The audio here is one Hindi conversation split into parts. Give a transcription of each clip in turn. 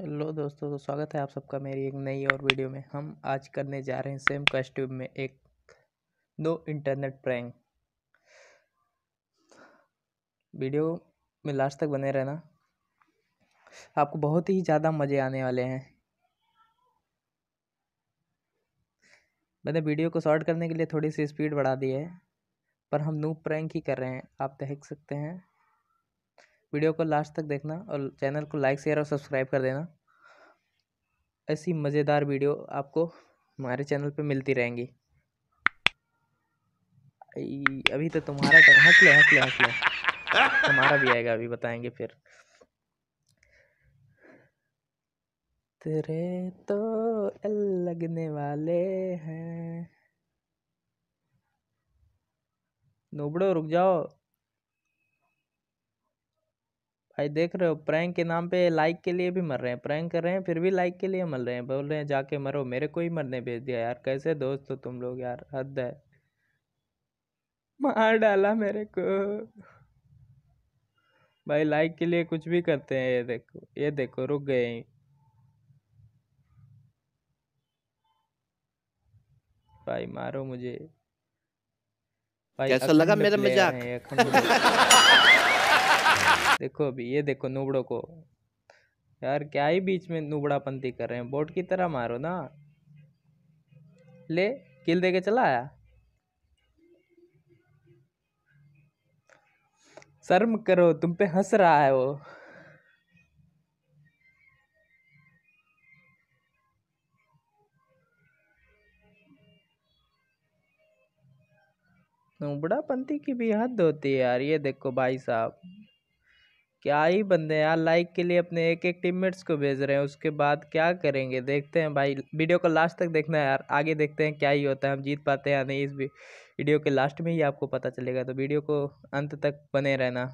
हेलो दोस्तों तो स्वागत है आप सबका मेरी एक नई और वीडियो में हम आज करने जा रहे हैं सेम कस्ट्यूब में एक नो इंटरनेट प्रैंक वीडियो में लास्ट तक बने रहना आपको बहुत ही ज़्यादा मज़े आने वाले हैं मैंने वीडियो को शॉर्ट करने के लिए थोड़ी सी स्पीड बढ़ा दी है पर हम नू प्रैंक ही कर रहे हैं आप देख सकते हैं वीडियो को लास्ट तक देखना और चैनल को लाइक शेयर और सब्सक्राइब कर देना ऐसी मज़ेदार वीडियो आपको हमारे चैनल पे मिलती रहेंगी अभी तो तुम्हारा कर हंस लो हंस लो हंस लो तुम्हारा भी आएगा अभी बताएंगे फिर तेरे तो लगने वाले हैं नोबड़ो रुक जाओ भाई देख रहे हो प्रैंक के नाम पे लाइक के लिए भी मर रहे हैं प्रैंक कर रहे हैं फिर भी लाइक के लिए मर रहे हैं बोल रहे हैं जाके मरो मेरे को ही मरने भेज दिया यार कैसे दोस्त हो तुम लोग यार हद है मार डाला मेरे को भाई लाइक के लिए कुछ भी करते हैं ये देखो ये देखो रुक गए भाई मारो मुझे भाई कैसा लगा मेरा मजाक देखो अभी ये देखो नुबड़ों को यार क्या ही बीच में नुबड़ापंती कर रहे हैं बोट की तरह मारो ना ले किल दे के चला आया शर्म करो तुम पे हंस रहा है वो नुबड़ापंती की भी हद होती है यार ये देखो भाई साहब क्या ही बंदे यार लाइक के लिए अपने एक एक टीममेट्स को भेज रहे हैं उसके बाद क्या करेंगे देखते हैं भाई वीडियो को लास्ट तक देखना है यार आगे देखते हैं क्या ही होता है हम जीत पाते हैं या नहीं इस वीडियो के लास्ट में ही आपको पता चलेगा तो वीडियो को अंत तक बने रहना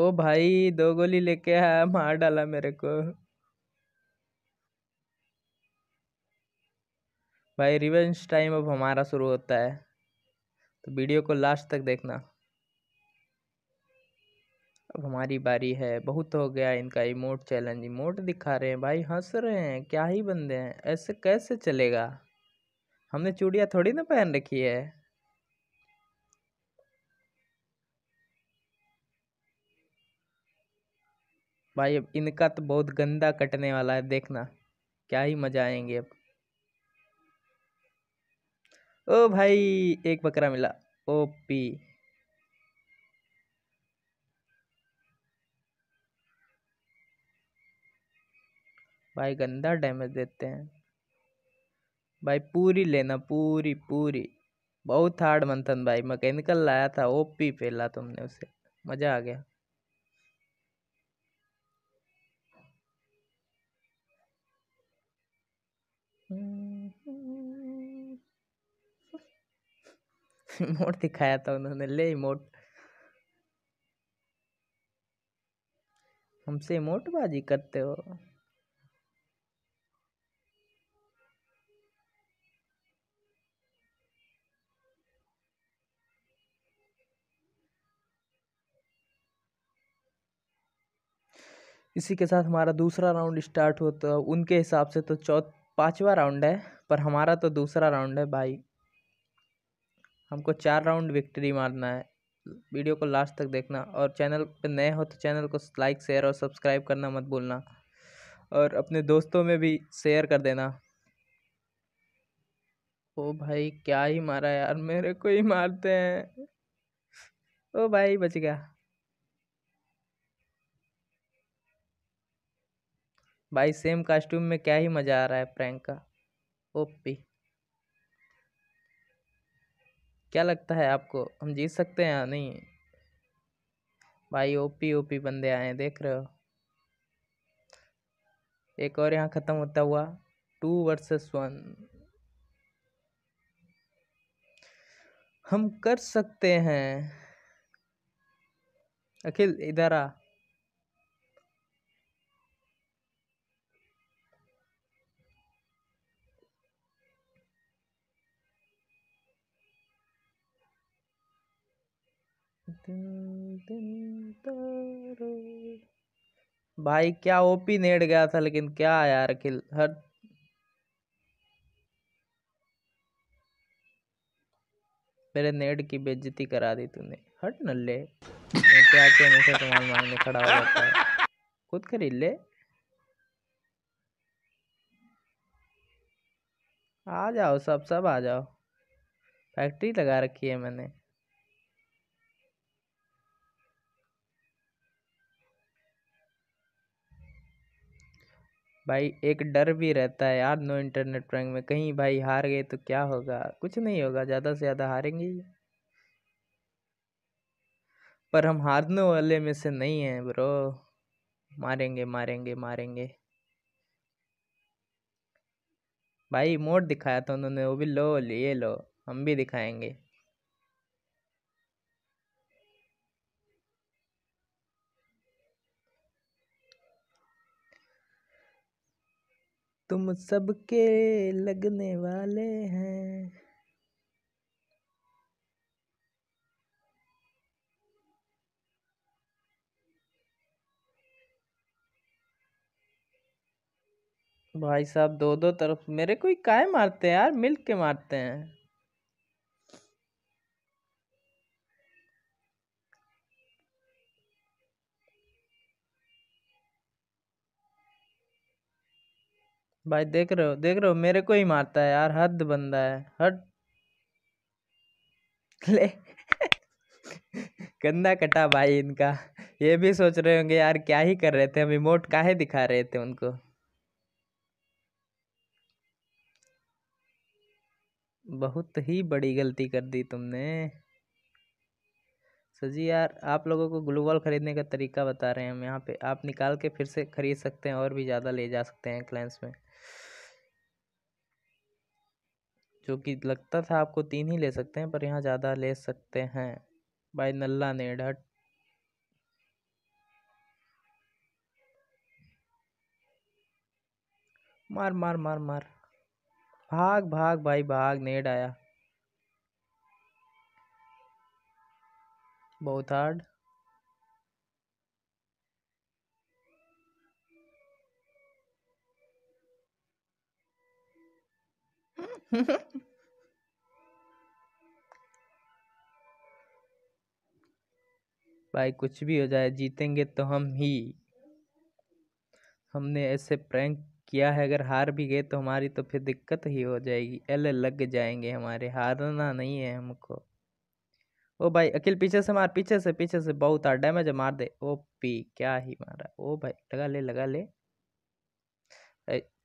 ओ भाई दो गोली लेके आया मार डाला मेरे को भाई रिवेंज टाइम अब हमारा शुरू होता है तो वीडियो को लास्ट तक देखना अब हमारी बारी है बहुत हो गया इनका इमोट चैलेंज इमोट दिखा रहे हैं भाई हंस रहे हैं क्या ही बंदे हैं ऐसे कैसे चलेगा हमने चूड़िया थोड़ी ना पहन रखी है भाई अब इनका तो बहुत गंदा कटने वाला है देखना क्या ही मजा आएंगे अब ओ भाई एक बकरा मिला ओपी भाई गंदा डैमेज देते हैं भाई पूरी लेना पूरी पूरी बहुत हार्ड मंथन भाई मैकेनिकल लाया था ओपी फेला तुमने उसे मज़ा आ गया मोट दिखाया था उन्होंने ले इमोट हमसे इमोट बाजी करते हो इसी के साथ हमारा दूसरा राउंड स्टार्ट हो तो उनके हिसाब से तो चौथ पाँचवा राउंड है पर हमारा तो दूसरा राउंड है भाई हमको चार राउंड विक्ट्री मारना है वीडियो को लास्ट तक देखना और चैनल पर नए हो तो चैनल को लाइक शेयर और सब्सक्राइब करना मत भूलना और अपने दोस्तों में भी शेयर कर देना ओ भाई क्या ही मारा यार मेरे को ही मारते हैं ओ भाई बच गया भाई सेम कॉस्ट्यूम में क्या ही मज़ा आ रहा है प्रैंक का ओपी क्या लगता है आपको हम जीत सकते हैं या नहीं भाई ओपी ओपी बंदे आए हैं देख रहे हो एक और यहाँ ख़त्म होता हुआ टू वर्सेस वन हम कर सकते हैं अखिल इधर आ भाई क्या ओपी नेट गया था लेकिन क्या यार किल हर मेरे नेट की बेइज्जती करा दी तूने हट नल्ले क्या क्या मुझे तुम्हारे मांगने खड़ा हो जाता है खुद खरीद ले आ जाओ सब सब आ जाओ फैक्ट्री लगा रखी है मैंने भाई एक डर भी रहता है यार नो इंटरनेट प्रैंक में कहीं भाई हार गए तो क्या होगा कुछ नहीं होगा ज़्यादा से ज़्यादा हारेंगे ही पर हम हारने वाले में से नहीं हैं ब्रो मारेंगे मारेंगे मारेंगे भाई मोड दिखाया था उन्होंने वो भी लो लिए लो हम भी दिखाएंगे तुम सबके लगने वाले हैं भाई साहब दो दो तरफ मेरे को काय मारते हैं यार मिल के मारते हैं भाई देख रहे हो देख रहे हो मेरे को ही मारता है यार हद बंदा है हट ले गंदा कटा भाई इनका ये भी सोच रहे होंगे यार क्या ही कर रहे थे हम रिमोट काहे दिखा रहे थे उनको बहुत ही बड़ी गलती कर दी तुमने सर जी यार आप लोगों को ग्लू वॉल ख़रीदने का तरीका बता रहे हैं हम यहाँ पे आप निकाल के फिर से ख़रीद सकते हैं और भी ज़्यादा ले जा सकते हैं क्लाइंट्स में जो कि लगता था आपको तीन ही ले सकते हैं पर यहाँ ज़्यादा ले सकते हैं बाय नल्ला ने ढट मार मार मार मार भाग भाग भाई भाग नेड आया बहुत हार्ड भाई कुछ भी हो जाए जीतेंगे तो हम ही हमने ऐसे प्रैंक किया है अगर हार भी गए तो हमारी तो फिर दिक्कत ही हो जाएगी एल लग जाएंगे हमारे हारना नहीं है हमको ओ भाई अखिल पीछे से मार पीछे से पीछे से बहुत आ डैमेज मार दे ओ पी क्या ही मारा ओ भाई लगा ले लगा ले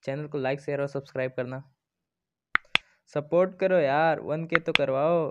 चैनल को लाइक शेयर और सब्सक्राइब करना सपोर्ट करो यार वन के तो करवाओ